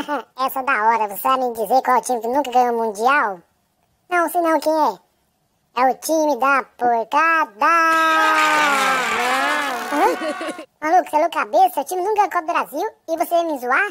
Essa é da hora, você sabe me dizer qual é o time que nunca ganhou o Mundial? Não, se não, quem é? É o time da porcada! Maluco, você é louco cabeça? O time nunca ganhou a Copa do Brasil e você ia me zoar?